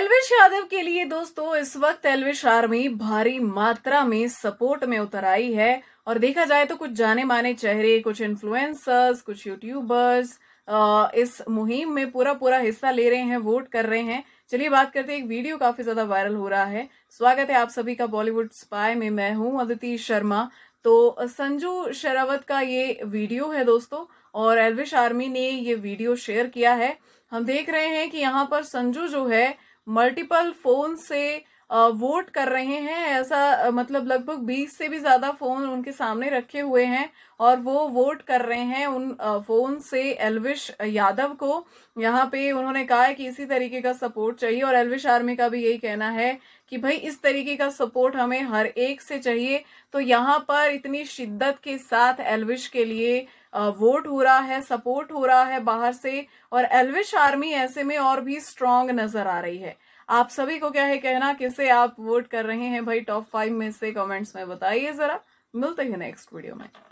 एलविश यादव के लिए दोस्तों इस वक्त एलविश आर्मी भारी मात्रा में सपोर्ट में उतर आई है और देखा जाए तो कुछ जाने माने चेहरे कुछ इन्फ्लुएंसर्स कुछ यूट्यूबर्स इस मुहिम में पूरा पूरा हिस्सा ले रहे हैं वोट कर रहे हैं चलिए बात करते हैं एक वीडियो काफी ज्यादा वायरल हो रहा है स्वागत है आप सभी का बॉलीवुड स्पाई में मैं हूं अदिति शर्मा तो संजू शरावत का ये वीडियो है दोस्तों और एलविश आर्मी ने ये वीडियो शेयर किया है हम देख रहे हैं कि यहाँ पर संजू जो है मल्टीपल फोन से वोट कर रहे हैं ऐसा मतलब लगभग बीस से भी ज़्यादा फ़ोन उनके सामने रखे हुए हैं और वो वोट कर रहे हैं उन फ़ोन से एलविश यादव को यहाँ पे उन्होंने कहा है कि इसी तरीके का सपोर्ट चाहिए और एलविश आर्मी का भी यही कहना है कि भाई इस तरीके का सपोर्ट हमें हर एक से चाहिए तो यहाँ पर इतनी शिद्दत के साथ एलविश के लिए वोट हो रहा है सपोर्ट हो रहा है बाहर से और एलविश आर्मी ऐसे में और भी स्ट्रांग नज़र आ रही है आप सभी को क्या है कहना किसे आप वोट कर रहे हैं भाई टॉप फाइव में से कमेंट्स में बताइए जरा मिलते हैं नेक्स्ट वीडियो में